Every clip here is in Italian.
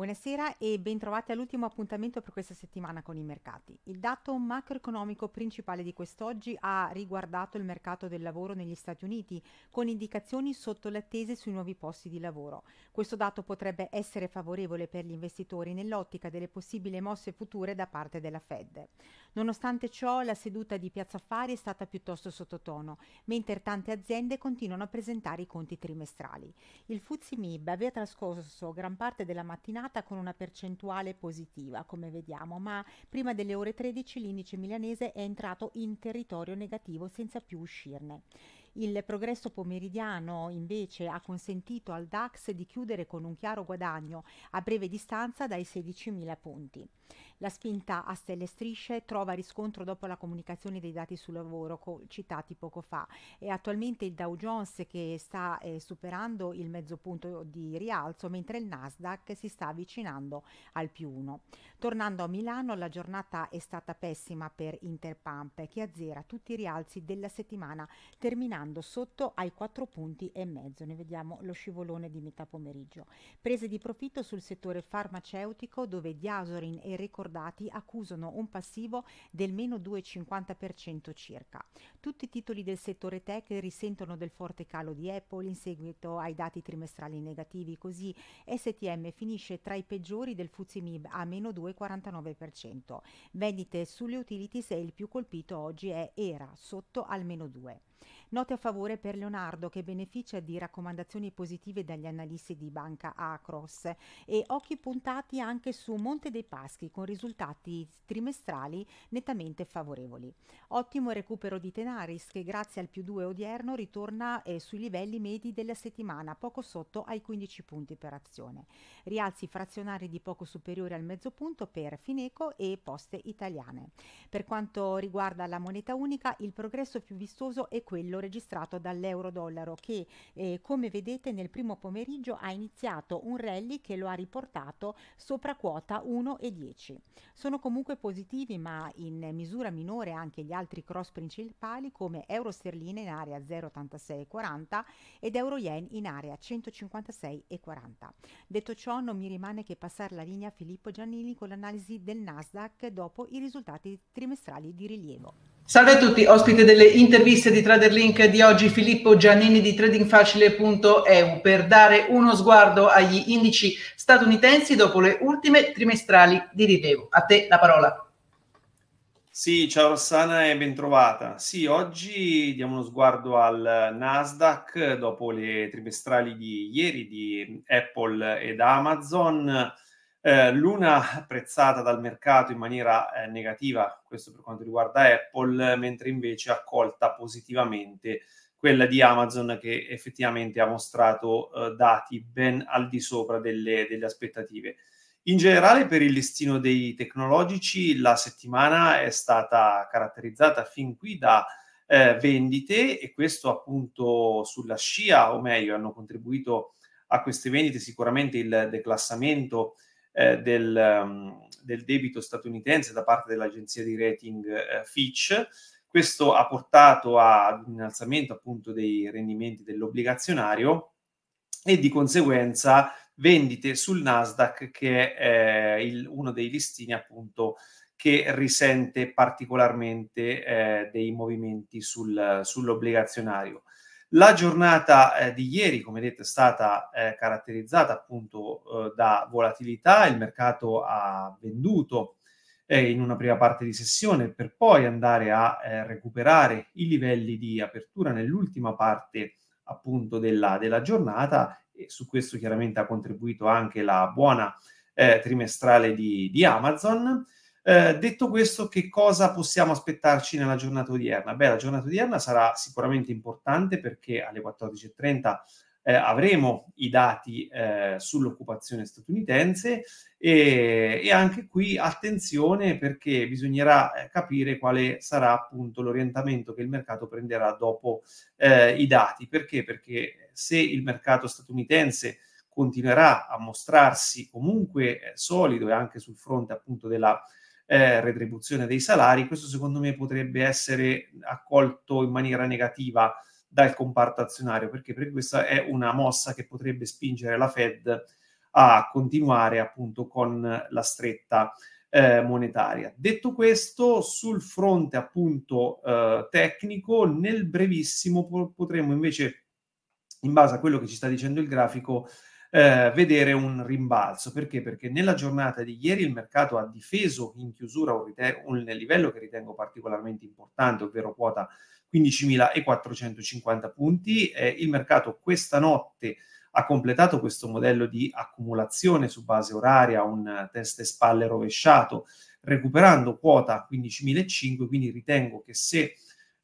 Buonasera e bentrovati all'ultimo appuntamento per questa settimana con i mercati. Il dato macroeconomico principale di quest'oggi ha riguardato il mercato del lavoro negli Stati Uniti, con indicazioni sotto le attese sui nuovi posti di lavoro. Questo dato potrebbe essere favorevole per gli investitori nell'ottica delle possibili mosse future da parte della Fed. Nonostante ciò, la seduta di Piazza Affari è stata piuttosto sottotono, mentre tante aziende continuano a presentare i conti trimestrali. Il Fuzzi MIB aveva trascorso gran parte della mattinata tornata con una percentuale positiva, come vediamo, ma prima delle ore 13 l'indice milanese è entrato in territorio negativo senza più uscirne. Il progresso pomeridiano invece ha consentito al DAX di chiudere con un chiaro guadagno a breve distanza dai 16.000 punti. La spinta a stelle e strisce trova riscontro dopo la comunicazione dei dati sul lavoro co- citati poco fa e attualmente il Dow Jones che sta eh, superando il mezzo punto di rialzo mentre il Nasdaq si sta avvicinando al più uno. Tornando a Milano la giornata è stata pessima per Interpump che azzera tutti i rialzi della settimana terminando sotto ai 4 punti e mezzo. Ne vediamo lo scivolone di metà pomeriggio. Prese di profitto sul settore farmaceutico dove Diasorin e Ricordato accordati accusano un passivo del meno 2,50% circa. Tutti i titoli del settore tech risentono del forte calo di Apple in seguito ai dati trimestrali negativi, così STM finisce tra i peggiori del FTSE MIB a meno 2,49%. Vendite sulle utilities e il più colpito oggi è Era, sotto al meno 2. Note a favore per Leonardo che beneficia di raccomandazioni positive dagli analisti di Banca Acros e occhi puntati anche su Monte dei Paschi con risultati trimestrali nettamente favorevoli. Ottimo recupero di Tenaris che grazie al più 2 odierno ritorna eh, sui livelli medi della settimana, poco sotto ai 15 punti per azione. Rialzi frazionari di poco superiore al mezzo punto per Fineco e Poste Italiane. Per quanto riguarda la moneta unica, il progresso più vistoso è quello registrato dall'euro-dollaro che eh, come vedete nel primo pomeriggio ha iniziato un rally che lo ha riportato sopra quota 1,10. Sono comunque positivi ma in misura minore anche gli altri cross principali come euro sterline in area 0,8640 ed euro yen in area 156,40. Detto ciò non mi rimane che passare la linea a Filippo Giannini con l'analisi del Nasdaq dopo i risultati trimestrali di rilievo. Salve a tutti, ospite delle interviste di Traderlink di oggi Filippo Giannini di tradingfacile.eu per dare uno sguardo agli indici statunitensi dopo le ultime trimestrali di rilievo. A te la parola. Sì, ciao Rossana e bentrovata. Sì, oggi diamo uno sguardo al Nasdaq dopo le trimestrali di ieri di Apple ed Amazon eh, l'una apprezzata dal mercato in maniera eh, negativa, questo per quanto riguarda Apple, mentre invece accolta positivamente quella di Amazon che effettivamente ha mostrato eh, dati ben al di sopra delle, delle, aspettative. In generale per il listino dei tecnologici la settimana è stata caratterizzata fin qui da eh, vendite e questo appunto sulla scia, o meglio hanno contribuito a queste vendite sicuramente il declassamento eh, del, um, del, debito statunitense da parte dell'agenzia di rating eh, Fitch. Questo ha portato ad un innalzamento appunto dei rendimenti dell'obbligazionario e di conseguenza vendite sul Nasdaq che è eh, il, uno dei listini appunto che risente particolarmente eh, dei movimenti sul, sull'obbligazionario. La giornata eh, di ieri, come detto, è stata eh, caratterizzata appunto eh, da volatilità, il mercato ha venduto eh, in una prima parte di sessione per poi andare a eh, recuperare i livelli di apertura nell'ultima parte appunto della, della giornata e su questo chiaramente ha contribuito anche la buona eh, trimestrale di, di Amazon. Eh, detto questo, che cosa possiamo aspettarci nella giornata odierna? Beh, la giornata odierna sarà sicuramente importante perché alle 14.30 eh, avremo i dati eh, sull'occupazione statunitense e, e, anche qui attenzione perché bisognerà eh, capire quale sarà appunto l'orientamento che il mercato prenderà dopo eh, i dati. Perché? Perché se il mercato statunitense continuerà a mostrarsi comunque solido e anche sul fronte appunto della eh, retribuzione dei salari, questo secondo me potrebbe essere accolto in maniera negativa dal comparto azionario, perché, perché questa è una mossa che potrebbe spingere la Fed a continuare appunto con la stretta eh, monetaria. Detto questo, sul fronte appunto eh, tecnico, nel brevissimo potremmo invece, in base a quello che ci sta dicendo il grafico, eh, vedere un rimbalzo. Perché? Perché nella giornata di ieri il mercato ha difeso in chiusura un, rite- un livello che ritengo particolarmente importante, ovvero quota 15.450 punti. Eh, il mercato questa notte ha completato questo modello di accumulazione su base oraria, un testa e spalle rovesciato, recuperando quota 15.005, quindi ritengo che se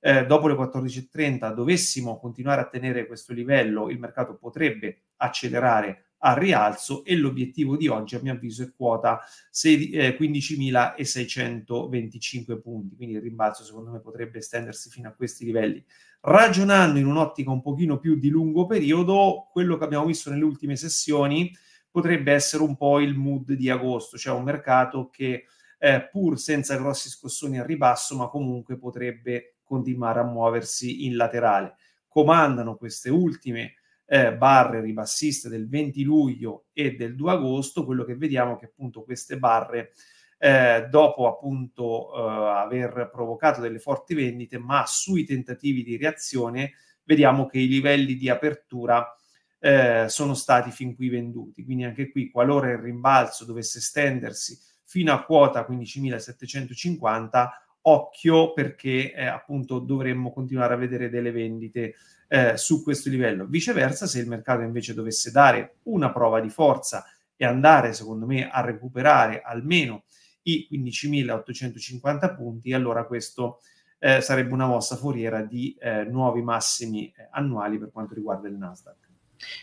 eh, dopo le 14.30 dovessimo continuare a tenere questo livello, il mercato potrebbe accelerare al rialzo e l'obiettivo di oggi a mio avviso è quota 15.625 eh, punti, quindi il rimbalzo secondo me potrebbe estendersi fino a questi livelli. Ragionando in un'ottica un pochino più di lungo periodo, quello che abbiamo visto nelle ultime sessioni potrebbe essere un po' il mood di agosto, cioè un mercato che eh, pur senza grossi scossoni al ribasso, ma comunque potrebbe continuare a muoversi in laterale. Comandano queste ultime eh, barre ribassiste del 20 luglio e del 2 agosto, quello che vediamo è che appunto queste barre, eh, dopo appunto eh, aver provocato delle forti vendite, ma sui tentativi di reazione, vediamo che i livelli di apertura eh, sono stati fin qui venduti. Quindi anche qui, qualora il rimbalzo dovesse estendersi fino a quota 15.750, occhio perché eh, appunto dovremmo continuare a vedere delle vendite eh, su questo livello. Viceversa, se il mercato invece dovesse dare una prova di forza e andare, secondo me, a recuperare almeno i 15.850 punti, allora questo eh, sarebbe una mossa foriera di eh, nuovi massimi eh, annuali per quanto riguarda il Nasdaq.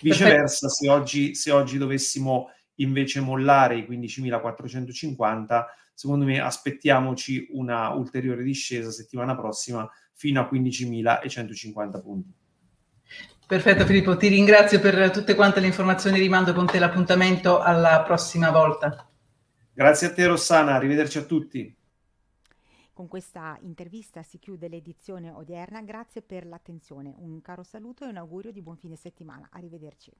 Viceversa, se oggi, se oggi dovessimo invece mollare i 15.450, secondo me aspettiamoci una ulteriore discesa settimana prossima fino a 15.150 punti. Perfetto Filippo, ti ringrazio per tutte quante le informazioni, rimando con te l'appuntamento alla prossima volta. Grazie a te Rossana, arrivederci a tutti. Con questa intervista si chiude l'edizione odierna, grazie per l'attenzione, un caro saluto e un augurio di buon fine settimana, arrivederci.